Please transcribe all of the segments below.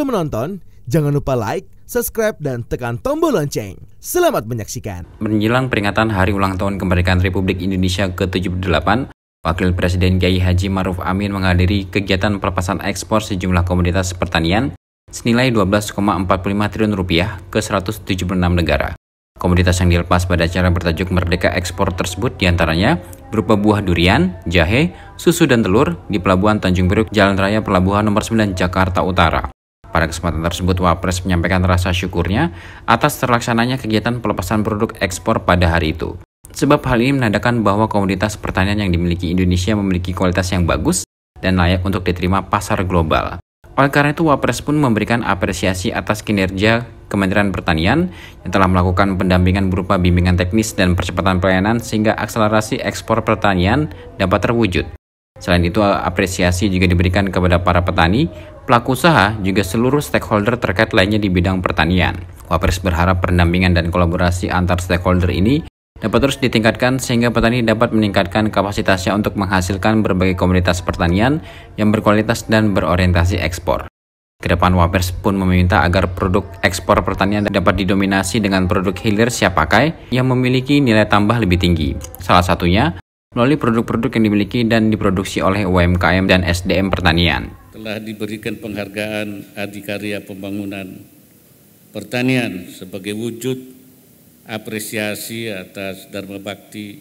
Sebelum menonton, jangan lupa like, subscribe, dan tekan tombol lonceng. Selamat menyaksikan. Menjelang peringatan Hari Ulang Tahun Kemerdekaan Republik Indonesia ke-78, Wakil Presiden Kiai Haji Maruf Amin menghadiri kegiatan pelepasan ekspor sejumlah komoditas pertanian senilai 12,45 triliun rupiah ke 176 negara. Komoditas yang dilepas pada acara bertajuk Merdeka Ekspor tersebut diantaranya berupa buah durian, jahe, susu dan telur di Pelabuhan Tanjung Priok Jalan Raya Pelabuhan Nomor 9 Jakarta Utara. Pada kesempatan tersebut, Wapres menyampaikan rasa syukurnya atas terlaksananya kegiatan pelepasan produk ekspor pada hari itu. Sebab hal ini menandakan bahwa komoditas pertanian yang dimiliki Indonesia memiliki kualitas yang bagus dan layak untuk diterima pasar global. Oleh karena itu, Wapres pun memberikan apresiasi atas kinerja Kementerian Pertanian yang telah melakukan pendampingan berupa bimbingan teknis dan percepatan pelayanan sehingga akselerasi ekspor pertanian dapat terwujud. Selain itu, apresiasi juga diberikan kepada para petani, pelaku usaha, juga seluruh stakeholder terkait lainnya di bidang pertanian. Wapres berharap pendampingan dan kolaborasi antar stakeholder ini dapat terus ditingkatkan sehingga petani dapat meningkatkan kapasitasnya untuk menghasilkan berbagai komunitas pertanian yang berkualitas dan berorientasi ekspor. Kedepan Wapres pun meminta agar produk ekspor pertanian dapat didominasi dengan produk hilir siap pakai yang memiliki nilai tambah lebih tinggi. Salah satunya melalui produk-produk yang dimiliki dan diproduksi oleh UMKM dan SDM pertanian. Telah diberikan penghargaan Adikarya Pembangunan Pertanian sebagai wujud apresiasi atas Dharma Bakti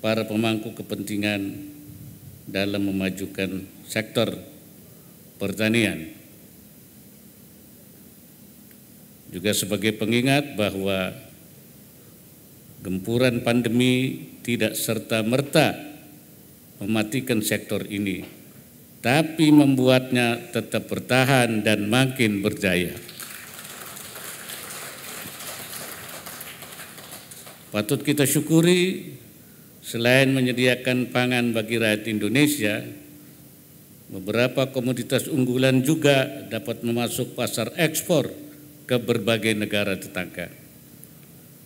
para pemangku kepentingan dalam memajukan sektor pertanian. Juga sebagai pengingat bahwa Gempuran pandemi tidak serta-merta mematikan sektor ini, tapi membuatnya tetap bertahan dan makin berjaya. Patut kita syukuri, selain menyediakan pangan bagi rakyat Indonesia, beberapa komoditas unggulan juga dapat memasuk pasar ekspor ke berbagai negara tetangga.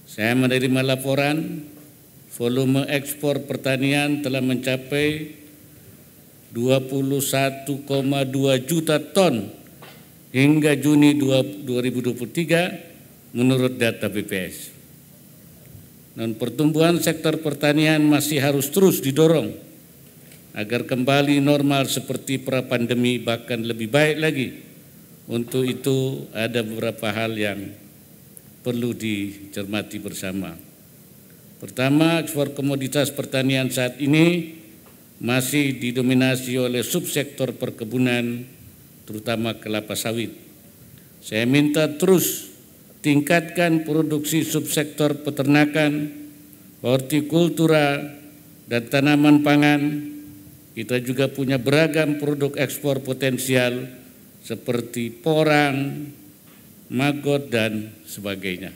Saya menerima laporan volume ekspor pertanian telah mencapai 21,2 juta ton hingga Juni 2023 menurut data BPS. Dan pertumbuhan sektor pertanian masih harus terus didorong agar kembali normal seperti pra pandemi bahkan lebih baik lagi. Untuk itu ada beberapa hal yang perlu dicermati bersama. Pertama, ekspor komoditas pertanian saat ini masih didominasi oleh subsektor perkebunan, terutama kelapa sawit. Saya minta terus tingkatkan produksi subsektor peternakan, hortikultura, dan tanaman pangan, kita juga punya beragam produk ekspor potensial seperti porang, magot, dan sebagainya.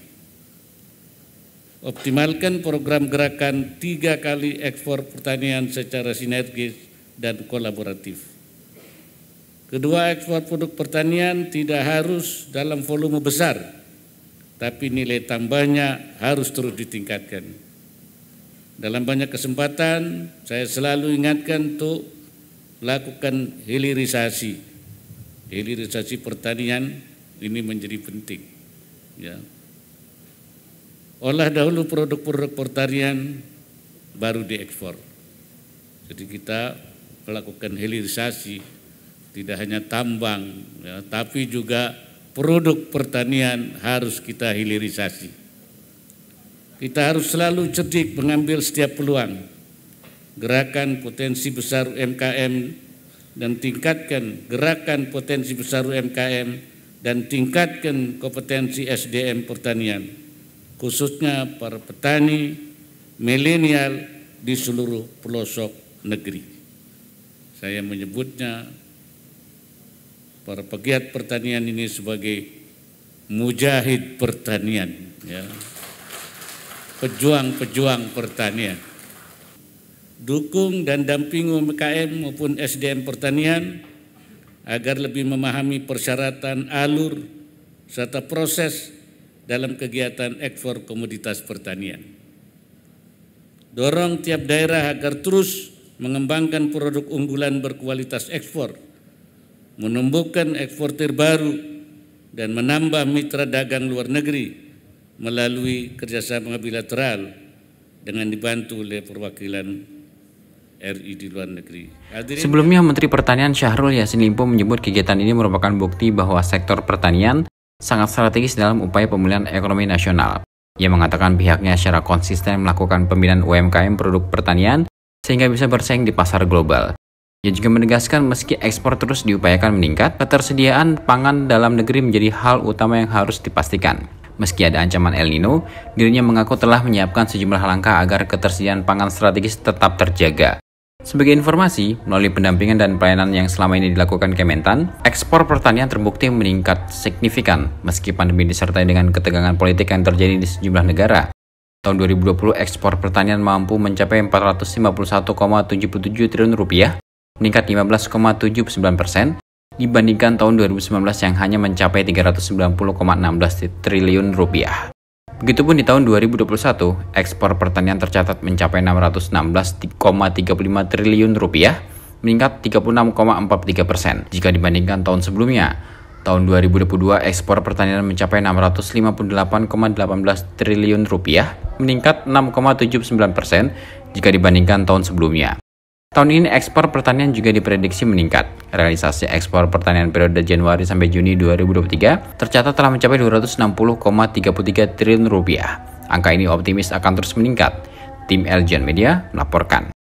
Optimalkan program gerakan tiga kali ekspor pertanian secara sinergis dan kolaboratif. Kedua, ekspor produk pertanian tidak harus dalam volume besar, tapi nilai tambahnya harus terus ditingkatkan. Dalam banyak kesempatan, saya selalu ingatkan untuk melakukan hilirisasi. Hilirisasi pertanian ini menjadi penting. Ya. Olah dahulu produk-produk pertanian baru diekspor. Jadi kita melakukan hilirisasi tidak hanya tambang, ya, tapi juga produk pertanian harus kita hilirisasi. Kita harus selalu cerdik mengambil setiap peluang, gerakan potensi besar UMKM dan tingkatkan gerakan potensi besar UMKM dan tingkatkan kompetensi SDM pertanian, khususnya para petani milenial di seluruh pelosok negeri. Saya menyebutnya para pegiat pertanian ini sebagai mujahid pertanian, ya. pejuang-pejuang pertanian. Dukung dan dampingi UMKM maupun SDM pertanian agar lebih memahami persyaratan alur serta proses dalam kegiatan ekspor komoditas pertanian. Dorong tiap daerah agar terus mengembangkan produk unggulan berkualitas ekspor, menumbuhkan eksportir baru, dan menambah mitra dagang luar negeri melalui kerjasama bilateral dengan dibantu oleh perwakilan RI di luar negeri. Hadirin Sebelumnya Menteri Pertanian Syahrul Yassin Limpo menyebut kegiatan ini merupakan bukti bahwa sektor pertanian sangat strategis dalam upaya pemulihan ekonomi nasional. Ia mengatakan pihaknya secara konsisten melakukan pembinaan UMKM produk pertanian sehingga bisa bersaing di pasar global. Ia juga menegaskan meski ekspor terus diupayakan meningkat, ketersediaan pangan dalam negeri menjadi hal utama yang harus dipastikan. Meski ada ancaman El Nino, dirinya mengaku telah menyiapkan sejumlah langkah agar ketersediaan pangan strategis tetap terjaga. Sebagai informasi, melalui pendampingan dan pelayanan yang selama ini dilakukan Kementan, ekspor pertanian terbukti meningkat signifikan meski pandemi disertai dengan ketegangan politik yang terjadi di sejumlah negara. Tahun 2020, ekspor pertanian mampu mencapai 451,77 triliun rupiah, meningkat 15,79 persen, dibandingkan tahun 2019 yang hanya mencapai 390,16 triliun rupiah. Begitupun di tahun 2021, ekspor pertanian tercatat mencapai 616,35 triliun rupiah, meningkat 36,43 persen jika dibandingkan tahun sebelumnya. Tahun 2022 ekspor pertanian mencapai 658,18 triliun rupiah, meningkat 6,79 persen jika dibandingkan tahun sebelumnya. Tahun ini ekspor pertanian juga diprediksi meningkat. Realisasi ekspor pertanian periode Januari sampai Juni 2023 tercatat telah mencapai 260,33 triliun rupiah. Angka ini optimis akan terus meningkat. Tim Elgen Media melaporkan.